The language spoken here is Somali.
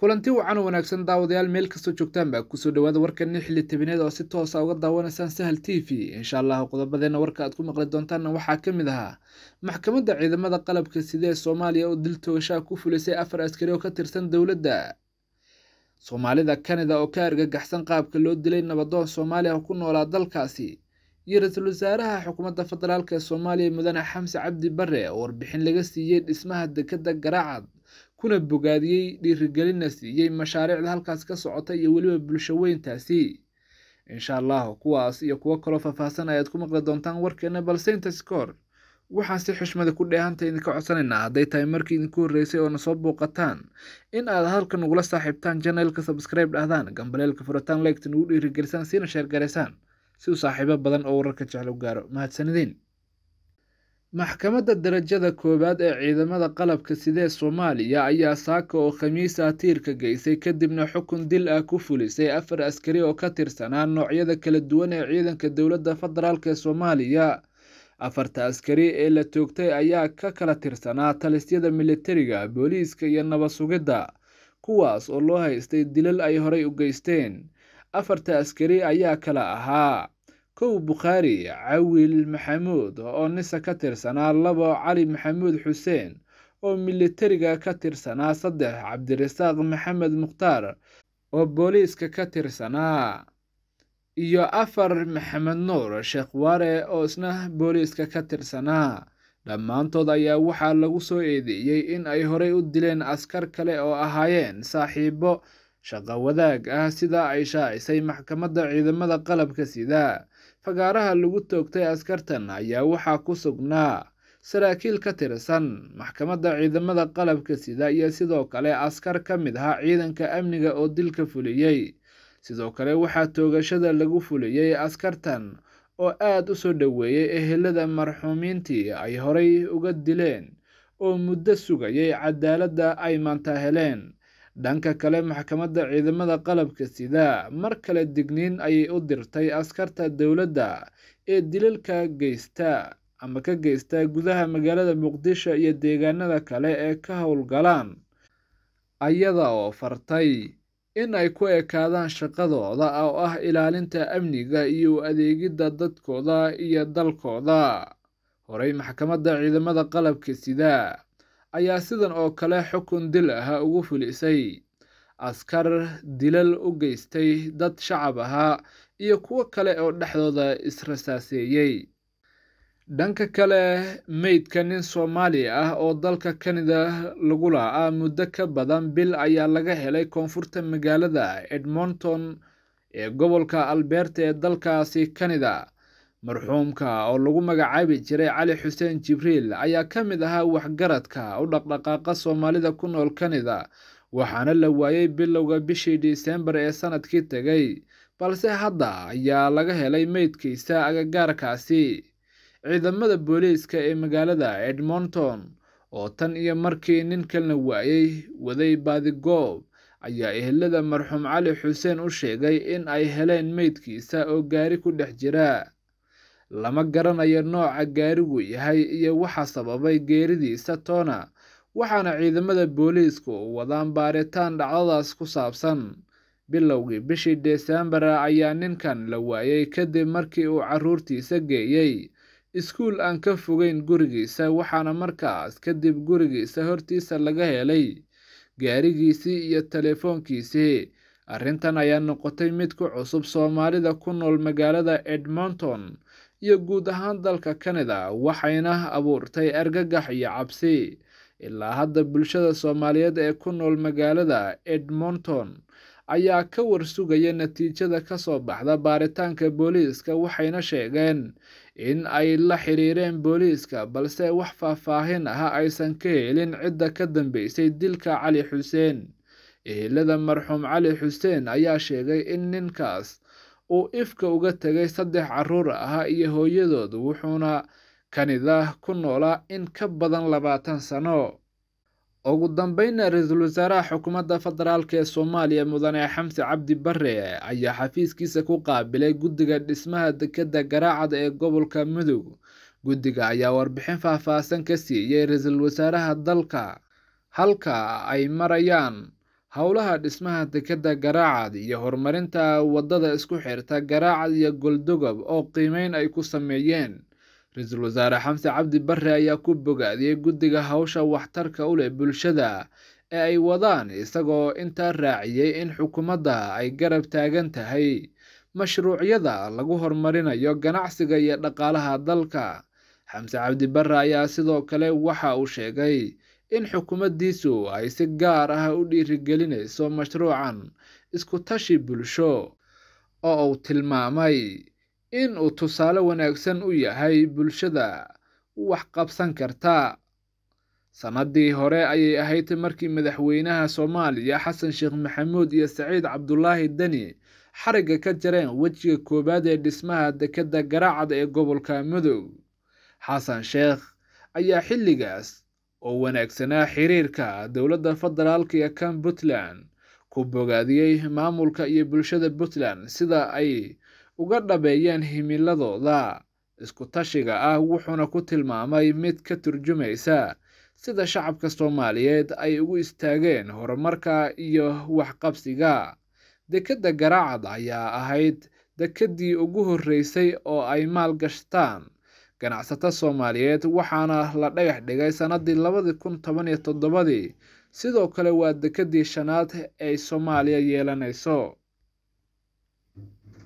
kulanti wacan wanaagsan daawadayaal meel kastoo joogtaanba kusoo dhawaada warkani xilli tabineed oo si toosa ah uga daawanaysaan sahal t v insha allahu qodobadeenna warka aad ku maqli doontaanna waxaa ka mid ahaa maxkamadda ciidamada qalabka sidee soomaaliya oo dil toogashaha ku fulisay afar askari oo ka tirsan dowladda soomaalida kanada oo ka argagaxsan qaabka loo dilay nabadoon soomaaliya oo ku noolaa dalkaasi iyo ra-iisul wasaaraha xukuumadda federaalk ee soomaaliya mudane xamse cabdi bare oo warbixin laga siiyey dhismaha dekadda garaacad kuna bogaadiyey dhiirigelinna siiyey mashaariicda halkaas ka socota iyo weliba bulsho weyntaasi insha allahu kuwaas iyo kuwo kaloo faahfaahsan ayaad ku maqli doontaan warkeena balse inta skoor waxaan si xushmada ah ku dheehanta idinka codsanaynaa hadday tahay markii idinku horreysay oo na soo booqataan in aad halkan ugula saaxiibtaan janalka sabskribe dhahdaan gambaleelka furitaan leegta nugu dhiirigelisaan siina sheergaraysaan si uu saaxiibo badan oo wararka jeclo gaaro mahadsanideen maxkamadda darajada koowaad ee ciidamada qalabka sidee soomaaliya ayaa saaka oo khamiis ah tiirka geysay kadibna xukun dil ah ku fulisay afar askari oo ka tirsanaa noocyada kala duwan ee ciidanka dowladda federaalk ee soomaaliya afarta askari ee la toogtay ayaa ka kala tirsanaa talisyada militariga booliiska iyo nabad sugidda kuwaas oo loo haystay dilal ay horay u geysteen afarta askari ayaa kala ahaa kow bukhaari cawil maxamuud oo nisa ka tirsanaa labo cali maxamuud xuseen oo militariga ka tirsanaa saddex cabdirasaaq maxamed mukhtaar oo booliiska ka tirsanaa iyo afar maxamed nuur sheekh waare oo isna booliiska ka tirsanaa dhammaantood ayaa waxaa lagu soo eedeeyey in ay horey u dileen askar kale oo ahaayeen saaxiibo shaqo wadaag ah sidaa ay shaacisay maxkamadda ciidamada qalabka sida fagaaraha lagu toogtay askartan ayaa waxaa ku sugnaa saraakiil ka tirsan maxkamadda ciidamada qalabka sida iyo sidoo kale askar ka mid ahaa ciidanka amniga oo dilka fuliyey sidoo kale waxaa toogashada lagu fuliyey askartan oo aad u soo dhoweeyey ehelada marxuumiintii ay horay uga dileen oo muddo sugayay cadaaladda ay maanta heleen dhanka kale maxkamadda ciidamada qalabka sida mar kale digniin ayay u dirtay askarta dowladda ee dilalka geysta ama ka geysta gudaha magaalada muqdisho iyo deegaanada kale ee ka howlgalaan ayada oo fartay in ay ku ekaadaan shaqadooda oo ah ilaalinta amniga iyo u adeegidda dadkooda iyo dalkooda horay maxkamadda ciidamada qalabka sida ayaa sidan oo kale xukun dil ah ugu fulisay askar dilal u geystay dad shacab ahaa iyo kuwo kale oo dhexdooda israsaaseeyey dhanka kale meydka nin soomaali ah oo dalka kanada lagu la muddo ka badan bil ayaa laga helay koonfurta magaalada edmonton ee gobolka albeerta ee dalkaasi kanada marxuumka oo lagu magacaabi jiray cali xuseen jibriil ayaa ka mid ahaa waxgaradka u dhaqdhaqaaqa soomaalida ku nool kanada waxaana la waayey bilowga bishii diseembar ee sannadkii tegay balse hadda ayaa laga helay meydkiisa agagaarkaasi ciidamada booliiska ee magaalada edmonton oo tan iyo markii nin kalna waayey waday baadigoob ayaa ehelada marxuum cali xuseen u sheegay in ay heleen meydkiisa oo gaari ku dhex jira lama garanayo nooca gaarigu yahay iyo waxa sababay geeridiisa toona waxaana ciidamada booliisku wadaan baaritaan dhacdadaas ku saabsan bilowgii bishii deseembara ayaa ninkan la waayey kadib markii uu carruurtiisa geeyey iskuul aan ka fogeyn gurigiisa waxaana markaas kadib gurigiisa hortiisa laga helay gaarigiisii iyo telefoonkiisii arrintan ayaa noqotay mid ku cusub soomaalida ku nool magaalada edmonton iyo guud ahaan dalka Canada waxayna abuurtay argagax iyo cabsi ilaa hadda bulshada Soomaaliyeed ee ku nool magaalada Edmonton ayaa ka warsugaya natiijada ka soo baxda baaritaanka booliiska waxayna sheegeen in ay la xiriireen booliiska balse wax faahfaahin ah aysan ka helin cidda ka dambeysay dilka cali xuseen ehelada marxuum cali xuseen ayaa sheegay in ninkaas uu ifka uga tegay saddex caruur ahaa iyo hooyadoodu wuxuuna kanidah ku noolaa in ka badan labaatan sano ugu dambeyna ra-iisul wasaaraha xukuumadda federaalk ee soomaaliya mudane xamse cabdi bare ayaa xafiiskiisa ku qaabilay guddiga dhismaha dekedda garaacada ee gobolka mudug guddiga ayaa warbixin faahfaahsan ka siiyey ra-iisul wasaaraha dalka halka ay marayaan howlaha dhismaha dekedda garaacad iyo horumarinta waddada isku xirta garaacad iyo goldogob oo qiimeyn ay ku sameeyeen ra-iisul wasaare xamse cabdi barre ayaa ku bogaadiyey guddiga hawsha waxtarka u leh bulshada ee ay wadaan isagoo intaa raaciyey in xukuumadda ay garab taagan tahay mashruucyada lagu horumarinayo ganacsiga iyo dhaqaalaha dalka xamse cabdi barre ayaa sidoo kale waxa uu sheegay in xukuumaddiisu ay si gaar ah u dhiirigelinayso mashruucan iskutashi bulsho oo uu tilmaamay in uu tusaale wanaagsan u yahay bulshada wax qabsan karta sannaddii hore ayay ahayd markii madaxweynaha soomaaliya xasan sheekh maxamuud iyo saciid cabdulaahi deni xariga ka jareen wejiga koowaad ee dhismaha dekedda garaacad ee gobolka madow xasan sheekh ayaa xilligaas oo wanaagsanaa xiriirka dowladda federaalka ee kan puntland ku bogaadiyey maamulka iyo bulshada puntland sida ay uga dhabeeyeen himiladooda isku tashiga ah wuxuuna ku tilmaamay mid ka turjumaysa sida shacabka soomaaliyeed ay ugu istaageen horumarka iyo waxqabsiga dekedda garaacad ayaa ahayd dekeddii ugu horreysay oo ay maal gashtaan ganacsato soomaaliyeed waxaana la dhagax dhigay sanadii labadii kun toban iyo toddobadii sidoo kale waa dekedii shanaad ay soomaaliya yeelanayso